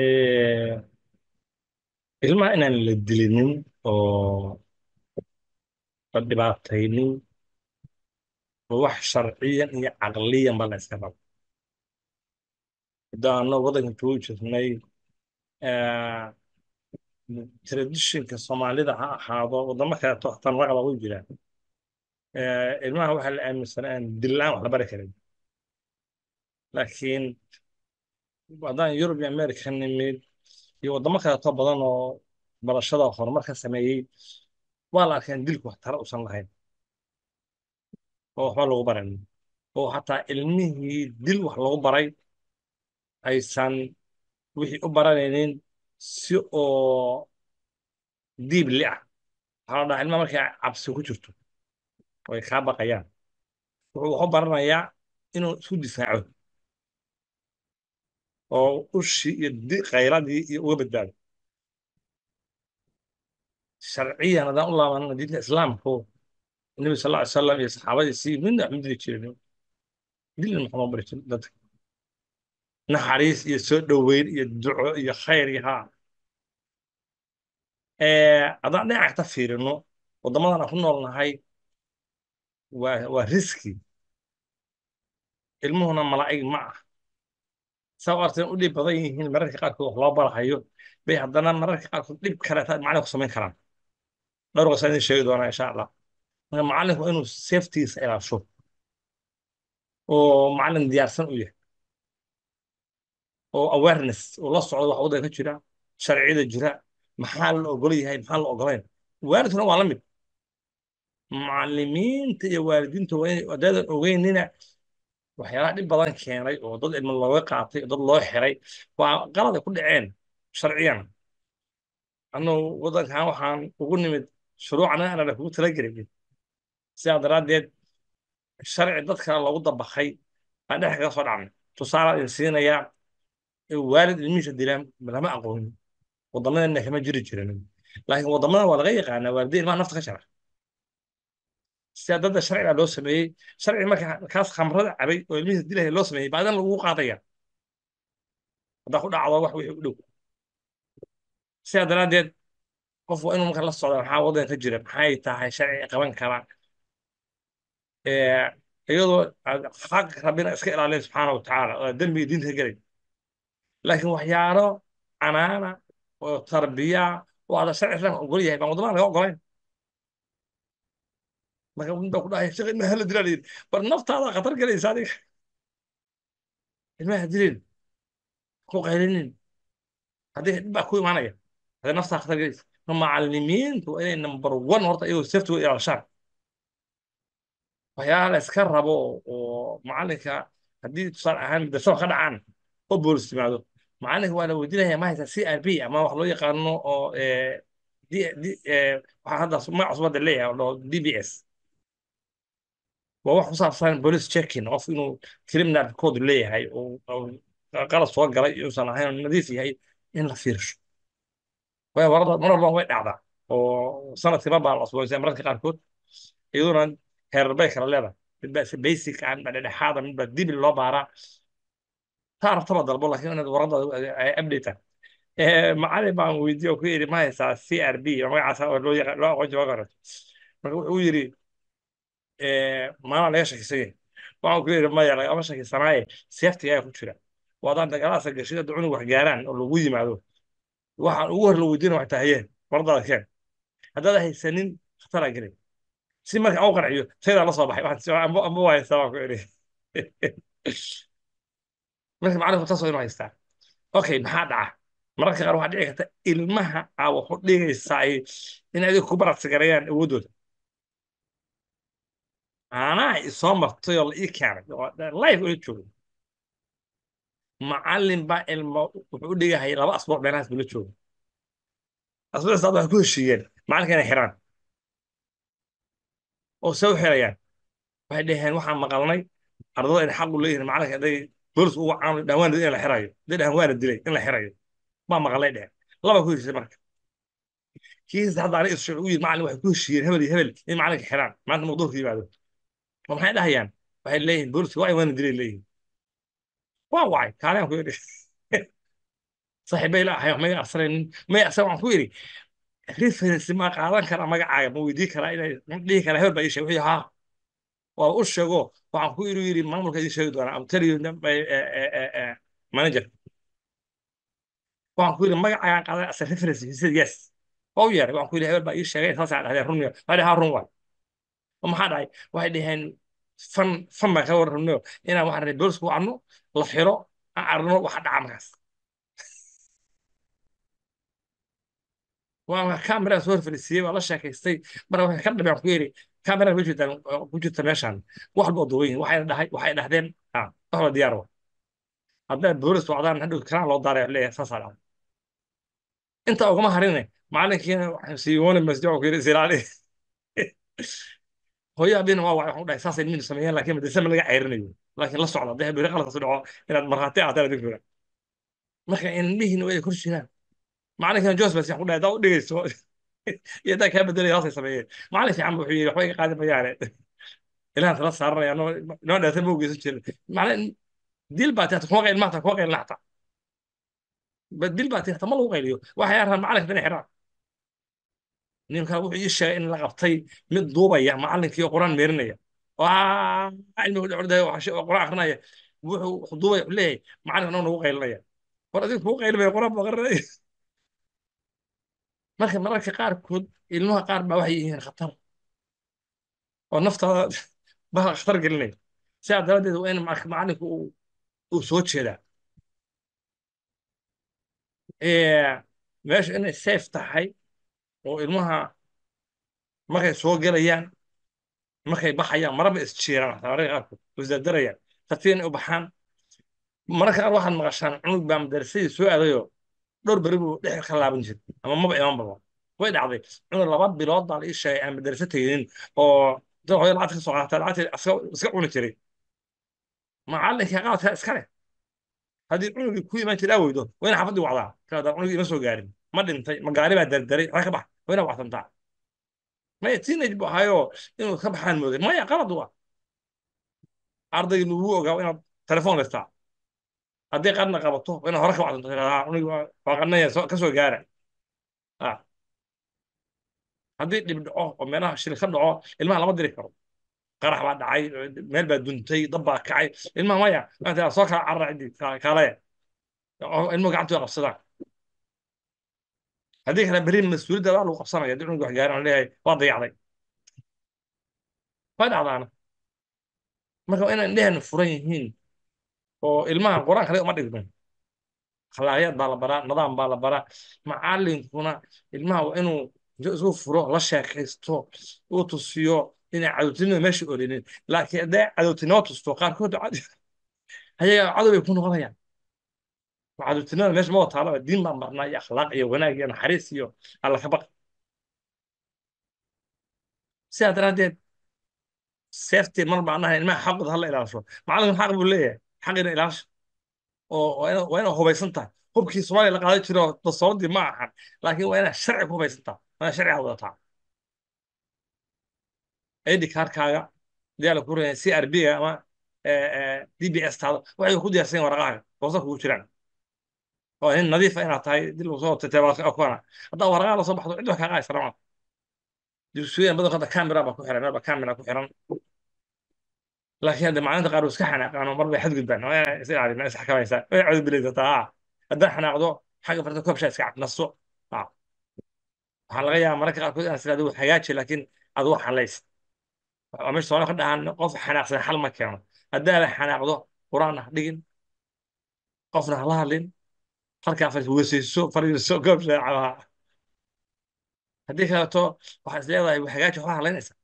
Eh, ilmaha inaan la dilinin oo la dhibaataynin waa wax sharciyan iyo caqliyanba la yska rabo hadda waddanka wadanka jirnay eh, traditionka soomaalida ha ahaado wadamo kaleeto hataa naga qaba jiraan eh, ilmaha waxaa la aaminsan aan dil wax la bari karin laakiin haddaan yurub iyo america nimid iyo waddamo kaleeto badan oo barashada horumarka sameeyey waa la arkeen dilku tara usan lahayn oo waxba lagu baran oo xataa ilmihii dil wax lagu baray aysan wixii u baranaynin si oo diibli ah waxaa la dhahaa ilmaa markay cabsi ku jirto oy kaa baqayaan wuxuu waxu baranayaa inuu isku difaaco oo ushii iyo kayladii iyo uga badbaado sharciyan hadaan u laabanana diinta islaamku nebi sal lla ly iyo saxaabadiisii midna ah wax dili jirin dilin maxama bari jirin dadka naxariis iyo soo dhoweyn iyo duco iyo khayr iyo haa haddaan dhinaca ka fiirino waddamadan aan ku noolnahay waa waa riski ilmuhuna malaa'ig ma ah sabab artay u dhib badan yihiin mararka qaarkood wax loo barahayo bay haddana mararka qaarkood dhib kale macalin samayn karaan dhowr idin sheegi doonaa insha allah marka macalinku inuu safetigiisa ilaasho oo macalin diyaarsan u yahay oo awareness oo la socdo wax ka jira sharciyada jira maxaa la ogol yahay maxaa la ogolayn waalidkuna waa la mid macalimiinta iyo waalidiinta waa inay ardaydan ogeynina waxyaalaha dhib badan keenay oo dad ilma looga qaatay oo dad loo xiray waa qalad ay ku dhaceen sharciyan anuu waddankan waxaan ugu nimid shuruucan aanana kugu tala talagelin sidaa daraaddeed sharci dad kale loogu dabakay aan dhex kaga soo dhacnay tusaale idin siinayaa waalid ilmihiisa dilaan lama aqoonin waddamadeenna kama jiri jirin laakiin waddamada waa laga yaqaanaa waalidiin ilmaha nafta ka jara siyaadada sharciga loo sameeyey sharci markaas khamrada cabay oo ilmihiis dilaha loo sameeyey baadan lagugu qaadaya haddaa ku dhacdo wax wixii u dhow sidaa daraaddeed qof waa inuu marka la socda maxaa ka jira maxay tahay sharci qaban kara iyadoo xaq rabbina iska ilaalin subxaana watacaala oo dembiga diinta gelay laakiin waxyaalo canaana oo tarbiya oo hadda sharci islam ogol yahay baan waddamada laga ogolayn marka wuxuu ku dhacay shaqo ilmaha la dilaa la yidhi bar naftaada khatar galaysa adiga ilmaha dileen ku qaylinin hadii dhib baa ku imaanaya hadii naftaa khatar galaysa macallimiintu waa inay number one horta iyagoo safety way ilaashaan waxyaala iska rabo oo macallinka haddii tusaale ahaan dasaba ka dhacaan oo boolis timaado macallinka waa la weydiinaya ma haysa c r b ama wax loo yaqaano oo waxaa hadda magac cusubada leeyahay oo dhaho d b s waa wax ku saabsan bolis checkin qof inuu criminal record leeyahay qalad soo galay iuusan ahayn nadiif yahay in la fiirsho mar walba way dhacdaa oo sanadkii mar baa la cusboonaysaa mararka qaarkood iyaduna heerar bay kala leedahay mid baa basic ah midbaa dhexdhexaada ah, dibi loo baaraa taa aragtaba dalbo laakiin inaad warada ay updatea ah. eh, macalin baan weydiiyo ku yidhi ma haysaa c r b magacaasa loo aqoon jiro marka wuxuu yidhi maanaa laga shakisanyahy waxaan ku yidhi shakisanaaye seefta ku jira waadaan dagaaladaasa gashin hadda cunug wax gaaraan lagu yimaado waxaan ugu hor la haysanin khataraan gelin si marka au qanciyo taydaa la soo baxay amba waa haystaa baan mararka qaar waxaa dhici karta ilmaha aa waxu dhigaysaa inay adiga ku baradsigarayaan awooddooda anaa isoo martay oo la ii keenay life ula joogay macalin baa ilmo wuxuu u dhigahay laba asbuuc meelahaas buu la joogo asbuuc saad waa ku heshiiyeen macalinka xiraan oo se u xirayaan waxay dhaheen waxaan maqalnay ardada in xaq u leeyihin macalinka inay boolis ugu caano dhawaana in la xirayo day dhahan waana dilay in la xirayo baa maqalnay dhaheen laba ku heshiisay marka kiisa hadda ani ishacu u yidhi waxay ku heshiiyeen hebel iyo hebel in macalinka xiraan maalinta maqduurka yimaado ma maxay dhahayaan waxay leeyihin booliisku wacay waana dilay leeyihin waa wacay kaaleen ku yidhi saaxiibbay laahay wax maga arsanaynin may arsan waxaan ku yidhi referensi maa qaadan kara magacaaga ma weydii karaa inay dhihi karaa hebel baa ii sheeg wixii haa waa u sheego waxaan ku yidhi yidhi maamulka idiin sheegi doonaa am manager waxaan ku yidhi magacaagaan qaadan arsan referensi he said yes waa u yeeray waxaan ku yidhi hebel baa ii sheegay saasaa dhahdeen run haa run waay maxaa dhahay waxay dhaheen fan fan baan kaga warrabno inaan waxaan rabay boolisku wacno la xiro aan arno waxa dhaca markaas waa kamerada soo horfadhiisiiyey waa la sheekaystay marka waxaan ka dhabeen ku yiri kamerada ma jirtaan ku jirta meeshan waxba oduwayn waxay dhahay waxay dhahdeen ha ah, waxba diyaar wa haddaad boolis wacdaan hadhow kanaa loo daaray leeyahay saasaa dhacday intaa ugama harine maalinkiina waxaan siiwooni masjid ku yiri silaali hooyo abina waa waxaan u dhahay saasay nimin sameeyeen laakiin madrasa ma laga ceyrinayo laakiin la socda hadday habeere qalad dhaco inaad marhaati aad aad igura marka indhihiina way kor jiraan macalinkan jos baa sian u dhahay haddaa u dhegayso iyo haddaa kaa bedelaya saasay sameeyeen macalin fiican wuxuu yidhi waxba iga qaadi mayaane ilahan tala saaranaya noo dhaata ma ogeysan jirin macna dil baa tirata kuma qayl kuma qayl dil baa tirata ma lagu qayliyo waxay arhaan macalinka inay xiraan ninkaa wuxuu ii sheegay in la qabtay mid duubaya macallinkii oo qur-aan meerinaya oo qur-aan akrinaya wuxuu duubaya wuxuu leeyahay macallinkan oo nagu qaylinaya hor adigu kuu qaylimaya qur-aan buu aqrinaya marka mararka qaarkood ilmaha qaar baa waxay yihiin khatar oo naftaada ba khatar gelinaya sidaa daraaddeed waa in macallinku uu soo jeedaa meesha inay safe tahay oo ilmaha markay soo gelayaan markay baxayaan maraba isjiiraan tamarika qaarkood isdardarayaan tartiib inay u baxaan mararka qaar waxaad maqashaan cunug baa madarasadii soo aadayoo dhowr beri buu dhexir ka laaban jiray ama maba iman badan way dhacday cunug laba bilood baa la ii sheegay aan madarasa teginin oo dad hooyo lacagta ka soo qaata lacagta iska cuni jiray macalinka qaadkaa iska leh haddii cunugii ku imaan jiraa weydo waa ina xaafadii wacdaa kadaa cunugii ima soo gaarin ma dhintay ma gaari baa dardaray waxay ka bax waa inaad waxsantaa maya teenage bu ahayoo inuu ka baxaan mooday maya qalad waa ardayga lagu ogaa inaad telefoon haystaa hadday qarna qabato inaad hore ka waxsanto waa qarnaya ka soo gaara haddii dhib dhaco oo meelaha shil ka dhaco ilmaha lama diri karo qarax baa dhacay meel baa duntay dab baa kacay ilmaha maya soo kala carara cidi kaalaya ilmuhu gacanta way haddii kale beri mas-uuliyadda wax lagu qabsanaya hadii cunuga waxgaarin aan leeyahay waa dayacday way dhacdaana marka waa inaan indhehanu furan yihiin oo ilmahan qur-aan kale uma dhigmin akhlaaqiyaad baa la baraa nidaam baa la baraa macallinkuna ilmaha waa inuu intuu isku furo la sheekaysto uu tusiyo inay cadowtinimada meesha olinin laakiin hadday cadowtinimo tusto qaarkood ayaga cadow bay ku noqonayaan maxadutinada meesha ma wataalo diin baan marnaa iyo akhlaaq iyo wanaag iyo naxariis iyo alla ka baq sidaa daraaddeed seeftii mar baan ilmaha xaqooda hala ilaasho macalinku xaq buu leeyahay xaq ina ilaasho oo waa inaad hubaysan tahay hubkii soomaaliya la qaadan jiro dastoordii ma ahan laakiin waa inaad sharci ku hubaysan tahay waa inaad sharci wadataa id kaarkaaga diyaala ku reeya c r b ama eh, eh, d b s taada waxay ku diyaarsan waraqahaga hoosa kugu jiraan oo nin nadiifa inaad tahay dil usoo teteebaadkuana haddaa warqaa la baxdo cid wax kaa qaadaysa ramaad dirsuuyan badanku hadda kamera baa ku xiran meel baa ku xiran laakiin hadda maclinta qaar iska xanaaqaano mar xadgudbaan waa inaa is ilaalin haddaan xanaaqdo xagga farta koobsha iska cabnaso waxaa laga yaabaa mararka qaarkood inaad tirahdo wax hagaaji laakiin aad wax halays waa meesha ka dhahan qof xanaaqsan xal ma keeno haddaaba xanaaqdo qur-aan ah dhigin qofna hala hadlin halkaa wasiiso fariiso goobshacaha haddii kaleto waxaa is leedahay hagaaji waxaa halaynaysa